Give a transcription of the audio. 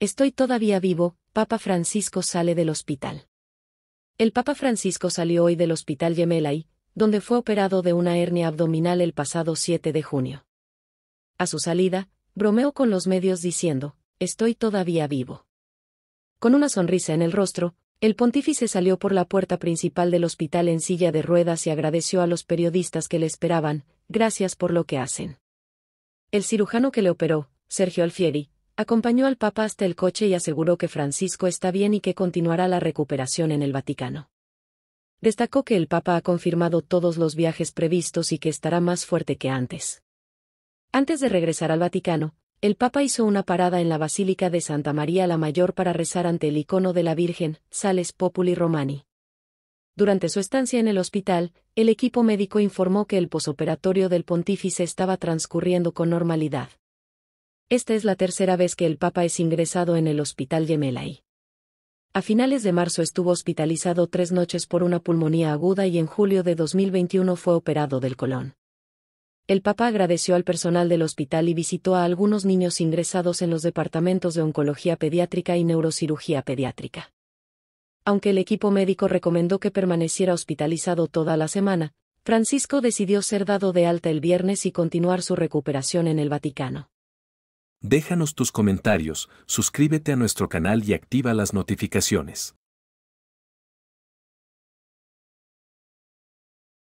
Estoy todavía vivo, Papa Francisco sale del hospital. El Papa Francisco salió hoy del hospital Gemelay, donde fue operado de una hernia abdominal el pasado 7 de junio. A su salida, bromeó con los medios diciendo, estoy todavía vivo. Con una sonrisa en el rostro, el pontífice salió por la puerta principal del hospital en silla de ruedas y agradeció a los periodistas que le esperaban, gracias por lo que hacen. El cirujano que le operó, Sergio Alfieri, acompañó al Papa hasta el coche y aseguró que Francisco está bien y que continuará la recuperación en el Vaticano. Destacó que el Papa ha confirmado todos los viajes previstos y que estará más fuerte que antes. Antes de regresar al Vaticano, el Papa hizo una parada en la Basílica de Santa María la Mayor para rezar ante el icono de la Virgen, Sales Populi Romani. Durante su estancia en el hospital, el equipo médico informó que el posoperatorio del pontífice estaba transcurriendo con normalidad. Esta es la tercera vez que el Papa es ingresado en el hospital Gemelay. A finales de marzo estuvo hospitalizado tres noches por una pulmonía aguda y en julio de 2021 fue operado del colon. El Papa agradeció al personal del hospital y visitó a algunos niños ingresados en los departamentos de oncología pediátrica y neurocirugía pediátrica. Aunque el equipo médico recomendó que permaneciera hospitalizado toda la semana, Francisco decidió ser dado de alta el viernes y continuar su recuperación en el Vaticano. Déjanos tus comentarios, suscríbete a nuestro canal y activa las notificaciones.